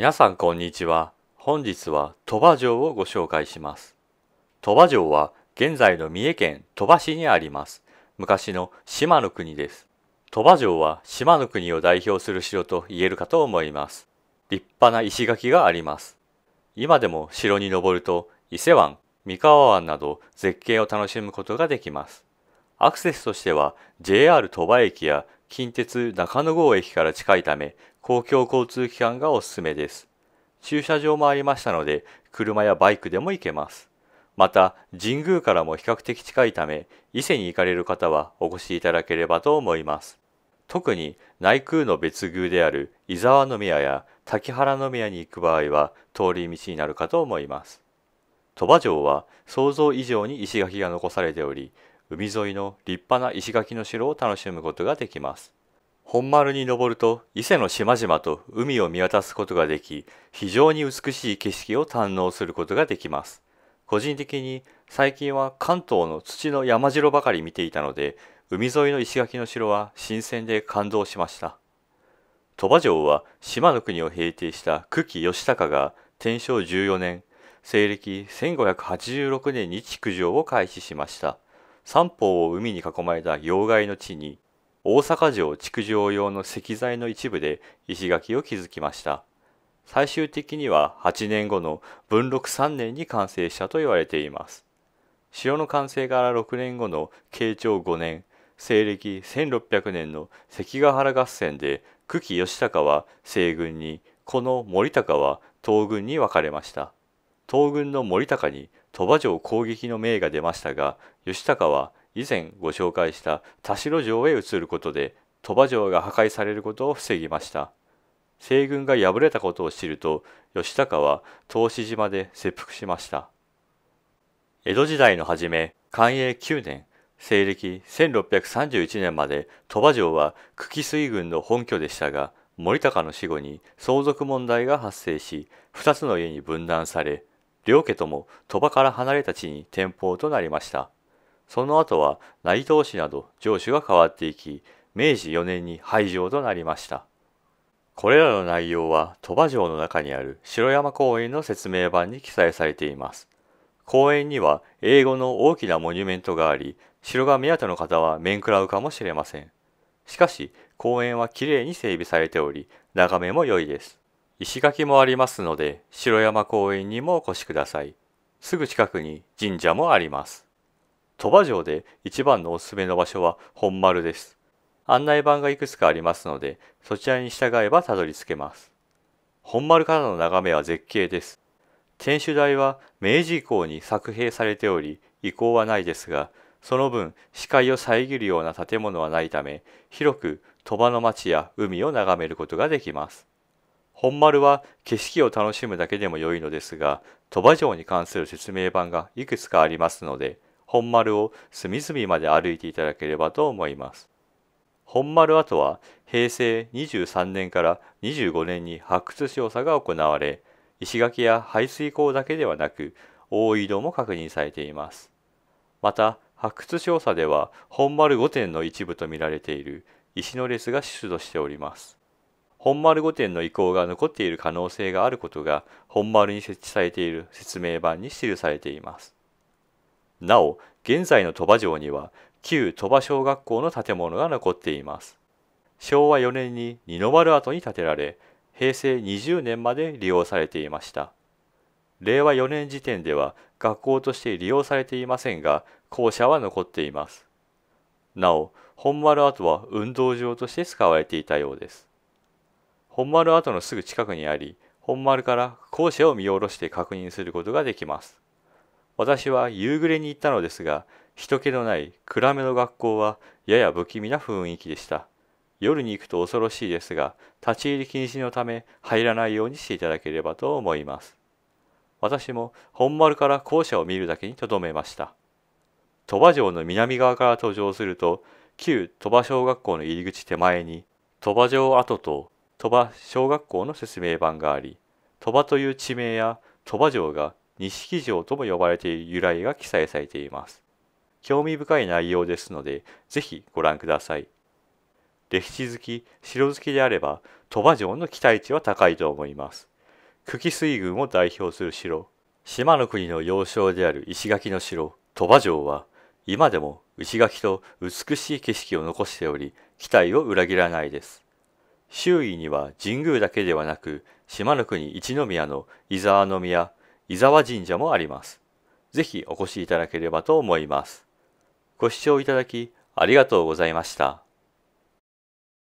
皆さんこんにちは。本日は鳥羽城をご紹介します。鳥羽城は現在の三重県鳥羽市にあります。昔の島の国です。鳥羽城は島の国を代表する城と言えるかと思います。立派な石垣があります。今でも城に登ると伊勢湾、三河湾など絶景を楽しむことができます。アクセスとしては JR 鳥羽駅や近鉄中野郷駅から近いため公共交通機関がおすすめです。駐車場もありましたので、車やバイクでも行けます。また、神宮からも比較的近いため、伊勢に行かれる方はお越しいただければと思います。特に内宮の別宮である伊沢宮や滝原宮に行く場合は通り道になるかと思います。鳥羽城は想像以上に石垣が残されており、海沿いの立派な石垣の城を楽しむことができます。本丸に登ると伊勢の島々と海を見渡すことができ非常に美しい景色を堪能することができます個人的に最近は関東の土の山城ばかり見ていたので海沿いの石垣の城は新鮮で感動しました鳥羽城は島の国を平定した久喜義隆が天正14年西暦1586年に築城を開始しました三方を海に囲まれた要害の地に大阪城築城用の石材の一部で石垣を築きました最終的には8年後の文禄3年に完成したと言われています城の完成から6年後の慶長5年西暦1600年の関ヶ原合戦で久喜義高は西軍にこの森高は東軍に分かれました東軍の森高に鳥羽城攻撃の命が出ましたが義高は以前ご紹介した田代城へ移ることで鳥羽城が破壊されることを防ぎました西軍が敗れたことを知ると義高は東志島で切腹しました江戸時代の初め寛永9年西暦1631年まで鳥羽城は久喜水軍の本拠でしたが森高の死後に相続問題が発生し2つの家に分断され両家とも鳥羽から離れた地に転封となりましたその後は内藤氏など城主が変わっていき明治4年に廃城となりましたこれらの内容は鳥羽城の中にある城山公園の説明版に記載されています公園には英語の大きなモニュメントがあり城が目当ての方は面食らうかもしれませんしかし公園はきれいに整備されており眺めも良いです石垣もありますので城山公園にもお越しくださいすぐ近くに神社もあります鳥羽城で一番のおすすめの場所は本丸です。案内板がいくつかありますので、そちらに従えばたどり着けます。本丸からの眺めは絶景です。天守台は明治以降に作兵されており、遺構はないですが、その分視界を遮るような建物はないため、広く鳥羽の町や海を眺めることができます。本丸は景色を楽しむだけでも良いのですが、鳥羽城に関する説明板がいくつかありますので、本丸を隅々まで歩いていただければと思います。本丸跡は平成23年から25年に発掘調査が行われ、石垣や排水溝だけではなく、大井戸も確認されています。また、発掘調査では本丸御殿の一部と見られている石の列が出土しております。本丸御殿の遺構が残っている可能性があることが本丸に設置されている説明板に記されています。なお現在の鳥羽城には旧鳥羽小学校の建物が残っています昭和4年に二の丸跡に建てられ平成20年まで利用されていました令和4年時点では学校として利用されていませんが校舎は残っていますなお本丸跡は運動場として使われていたようです本丸跡のすぐ近くにあり本丸から校舎を見下ろして確認することができます私は夕暮れに行ったのですが人気のない暗めの学校はやや不気味な雰囲気でした夜に行くと恐ろしいですが立ち入り禁止のため入らないようにしていただければと思います私も本丸から校舎を見るだけにとどめました鳥羽城の南側から登場すると旧鳥羽小学校の入り口手前に鳥羽城跡と鳥羽小学校の説明板があり鳥羽という地名や鳥羽城が錦城とも呼ばれている由来が記載されています。興味深い内容ですので、ぜひご覧ください。歴史好き、城好きであれば、鳥羽城の期待値は高いと思います。久喜水軍を代表する城、島の国の要衝である石垣の城、鳥羽城は、今でも石垣と美しい景色を残しており、期待を裏切らないです。周囲には神宮だけではなく、島の国一宮の伊沢宮、伊沢神社もあります。ぜひお越しいただければと思います。ご視聴いただきありがとうございました。